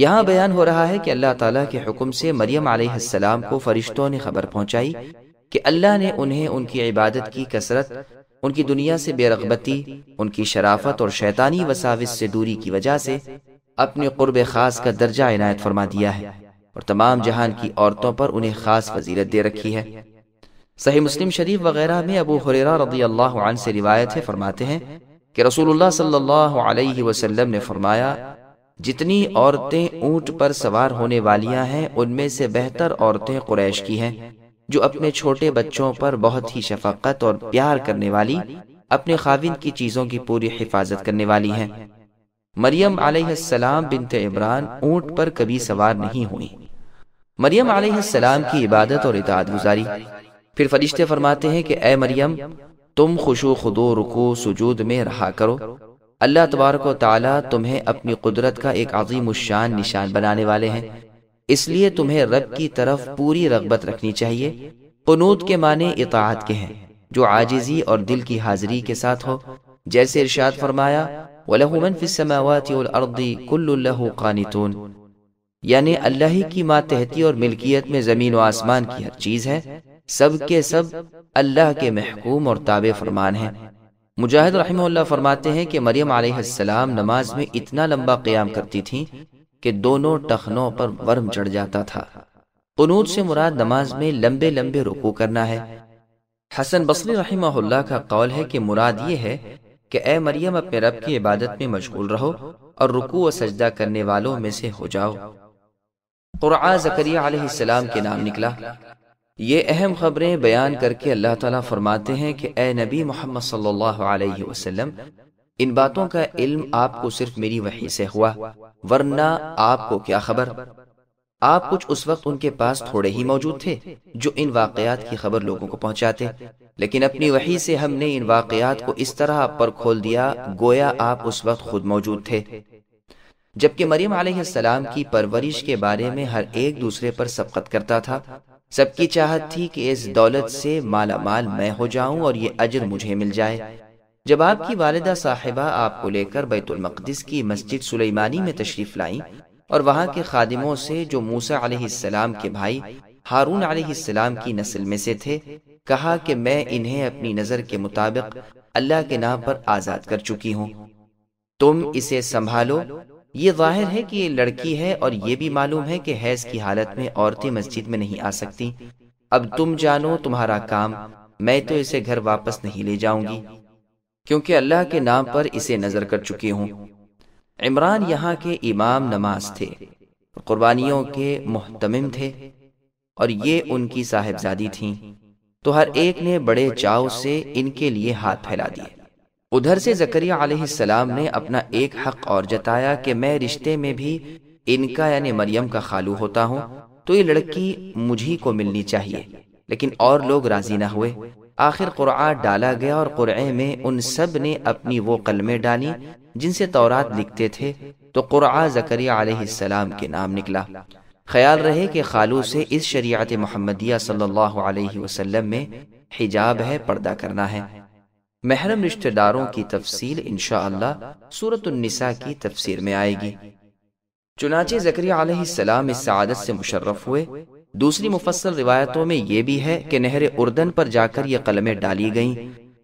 यहाँ बयान हो रहा है कि अल्लाह ताला के हुक्म से मरियम आसमाम को फरिश्तों ने खबर पहुँचाई कि अल्लाह ने उन्हें उनकी इबादत की कसरत उनकी दुनिया से बेरगबती उनकी शराफत और शैतानी वसाविस से दूरी की वजह से अपने कुर्ब खास का दर्जा इनायत फरमा दिया है और तमाम जहान की औरतों पर उन्हें खास वजीरत दे रखी है सही मुस्लिम शरीफ वगैरह में अबू हुरेरा रदी अल्लाह से रिवायत है फरमाते हैं कि रसूलुल्लाह सल्लल्लाहु अलैहि वसल्लम ने फरमाया जितनी औरतें ऊंट पर सवार होने वालियां हैं उनमें से बेहतर औरतें कुरैश की हैं जो अपने छोटे बच्चों पर बहुत ही शफकत और प्यार करने वाली अपने खाविन की चीज़ों की पूरी हिफाजत करने वाली हैं मरियम आलम बिनत इमरान ऊंट पर कभी सवार नहीं हुई मरियम आलाम की इबादत और इताद गुजारी फिर फरिश्ते फरमाते हैं कि ए मरियम तुम खुशो खुदो रुको सुजूद में रहा करो अल्लाह तबारक ताली तुम्हें अपनी कुदरत का एक अजीम शान निशान बनाने वाले हैं इसलिए तुम्हें रब की तरफ पूरी रगबत रखनी चाहिए कनूत के माने इतात के हैं जो आजिजी और दिल की हाजिरी के साथ हो जैसे इरशाद फरमाया यानी अल्लाह ही की मातहती और मिल्कियत में ज़मीन व आसमान की हर चीज़ है सब के सब अल्लाह के महकूम और ताबे फरमान हैं मुजाहिद रही फरमाते हैं कि मरियम आसमाम नमाज में इतना लंबा क्याम करती थीं कि दोनों टखनों पर वर्म चढ़ जाता था कनूत से मुराद नमाज में लंबे लंबे रुकू करना है हसन बसरी रही का कौल है कि मुराद ये है कि ए मरियम अपने रब की इबादत में मशगूल रहो और रुकू व सजदा करने वालों में से हो जाओ कुरआ जकरिया के नाम निकला ये अहम खबरें बयान करके अल्लाह ताला फरमाते हैं कि ए नबी मोहम्मद सल्लल्लाहु अलैहि वसल्लम इन बातों का इल्म आपको सिर्फ मेरी वही से हुआ वरना आपको क्या खबर आप कुछ उस वक्त उनके पास थोड़े ही मौजूद थे जो इन वाकयात की खबर लोगों को पहुंचाते लेकिन अपनी वही से हमने इन वाकयात को इस तरह पर खोल दिया गोया आप उस वक्त खुद मौजूद थे जबकि मरियम सलाम की परवरिश के बारे में हर एक दूसरे पर सबकत करता था सबकी चाहत थी कि इस दौलत से माला माल मैं हो जाऊं और ये अजर मुझे मिल जाए जब आपकी वालदा साहिबा आपको लेकर बैतुलमक़दस की मस्जिद सुलेमानी में तशरीफ़ लाई और वहाँ के खादिमों से जो मूसा अलैहिस्सलाम के भाई हारून अलैहिस्सलाम की नस्ल में से थे कहा कि मैं इन्हें अपनी नज़र के मुताबिक अल्लाह के नाम पर आज़ाद कर चुकी हूँ तुम इसे संभालो ये जाहिर है कि ये लड़की है और ये भी मालूम है कि हैज की हालत में औरतें मस्जिद में नहीं आ सकती अब तुम जानो तुम्हारा काम मैं तो इसे घर वापस नहीं ले जाऊंगी क्योंकि अल्लाह के नाम पर इसे नजर कर चुकी हूँ इमरान यहाँ के इमाम नमाज थे कुर्बानियों के मोहतमिम थे और ये उनकी साहेबजादी थीं तो हर एक ने बड़े चाव से इनके लिए हाथ फैला दिए उधर से जकरिया ने अपना एक हक और जताया कि मैं रिश्ते में भी इनका यानी मरियम का खालू होता हूँ तो ये लड़की मुझी को मिलनी चाहिए लेकिन और लोग राजी ना हुए आखिर कुरआ डाला गया और कुरए में उन सब ने अपनी वो कलमें डाली जिनसे तौरात लिखते थे तो कुरआ जकरिया अलैहिस्सलाम के नाम निकला ख्याल रहे कि खालू से इस शरीयत मोहम्मदिया सल्लल्लाहु अलैहि वसल्लम में हिजाब है पर्दा करना है महरम रिश्तेदारों की तफसील इनशा सूरतनिसा की तफसीर में आएगी चुनाचे जकरिया इस सदत से मुशर्रफ हुए दूसरी मुफसल रिवायतों में यह भी है कि नहर उर्दन पर जाकर ये कलमें डाली गईं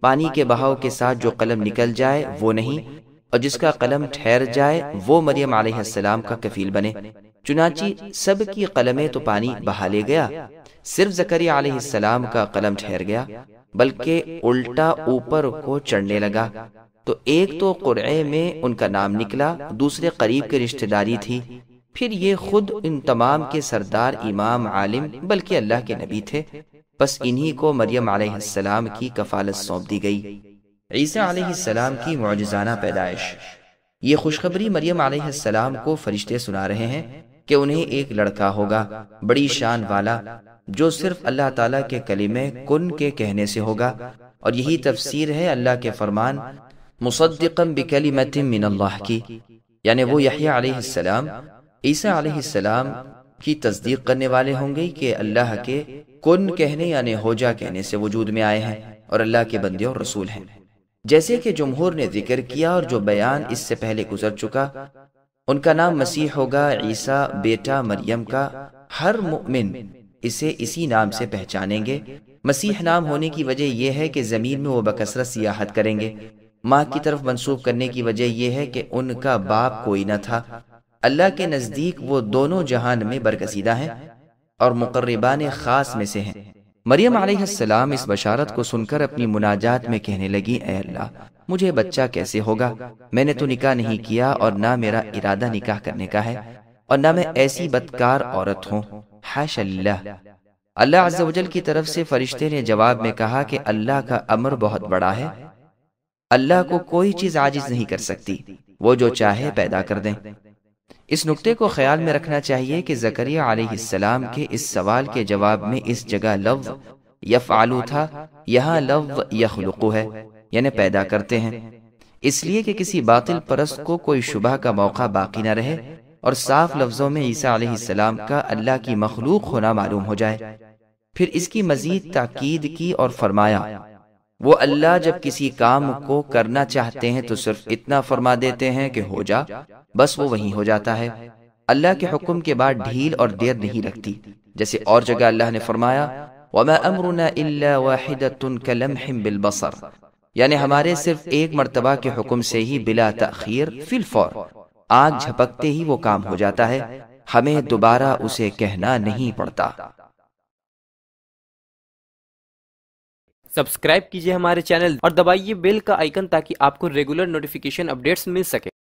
पानी के बहाव के साथ जो कलम निकल जाए वो नहीं और जिसका कलम ठहर जाए वो मरियम आलाम का कफील बने चुनाची सब की कलमें तो पानी बहा ले गया सिर्फ जकरिया आलाम का कलम ठहर गया बल्कि उल्टा ऊपर को चढ़ने लगा तो एक तो, तो कुरे में उनका नाम निकला दूसरे करीब की रिश्तेदारी थी फिर ये खुद इन तमाम के सरदार इमाम आलिम बल्कि अल्लाह के नबी थे बस इन्हीं को मरियम आसमाम की कफालत सौंप दी गई ईसा आसमाम की मौजाना पैदाइश ये खुशखबरी मरियम आसमाम को फरिश्ते सुना रहे हैं कि उन्हें एक लड़का होगा बड़ी शान वाला जो सिर्फ अल्लाह ताला के कलीमे कुन के कहने से होगा और यही तफसीर है अल्लाह के फरमान मुसद्दिकम बिकलीमत मिन अल्लाह की यानी वो यहिया अलैहिस्सलाम ईसा अलैहिस्सलाम की तस्दीक करने वाले होंगे कि अल्लाह के कुन कहने यानी होजा कहने से वजूद में आए हैं और अल्लाह के बंदे और रसूल हैं जैसे कि जमहूर ने जिक्र किया और जो बयान इससे पहले गुजर चुका उनका नाम मसीह होगा ईसा बेटा मरियम का हर मुमिन इसे इसी नाम से पहचानेंगे मसीह नाम होने की वजह यह है कि ज़मीन में वो बकसरत सियाहत करेंगे माँ की तरफ मनसूख करने की वजह यह है कि उनका बाप कोई न था अल्लाह के नज़दीक वो दोनों जहान में बरकसीदा हैं और मुकर्रबान ख़ास में से हैं मरियम आसमाम इस बशारत को सुनकर अपनी मुनाजात में कहने लगी अल्लाह मुझे बच्चा कैसे होगा मैंने तो निकाह नहीं किया और ना मेरा इरादा निकाह करने का है और ना मैं ऐसी बदकार औरत हूँ हाशल्ला अल्लाह अजल की तरफ से फरिश्ते ने जवाब में कहा कि अल्लाह का अमर बहुत बड़ा है अल्लाह को कोई चीज़ आजिज नहीं कर सकती वो जो चाहे पैदा कर दें इस नुक्ते को ख्याल में रखना चाहिए कि जकरिया सलाम के इस सवाल के जवाब में इस जगह लव आलू था यहाँ लव यखलुकू है यानी पैदा करते हैं इसलिए कि किसी बातिल परस्त को कोई शुबह का मौका बाकी ना रहे और साफ लफ्जों में ईसा सलाम का अल्लाह की मखलूक होना मालूम हो जाए फिर इसकी मजीद ताकीद की और फरमाया वो अल्लाह जब किसी काम को करना चाहते हैं तो सिर्फ इतना फरमा देते हैं कि हो जा बस वो वही हो जाता है अल्लाह के हुक्म के बाद ढील और देर नहीं लगती जैसे और जगह अल्लाह ने फरमाया वमा अमरुना इल्ला वाहिदतुन कलमहिम बिल यानी हमारे सिर्फ एक मरतबा के हुक्म से ही बिला तखीर फिलफौर आग झपकते ही वो काम हो जाता है हमें दोबारा उसे कहना नहीं पड़ता सब्सक्राइब कीजिए हमारे चैनल और दबाइए बेल का आइकन ताकि आपको रेगुलर नोटिफिकेशन अपडेट्स मिल सके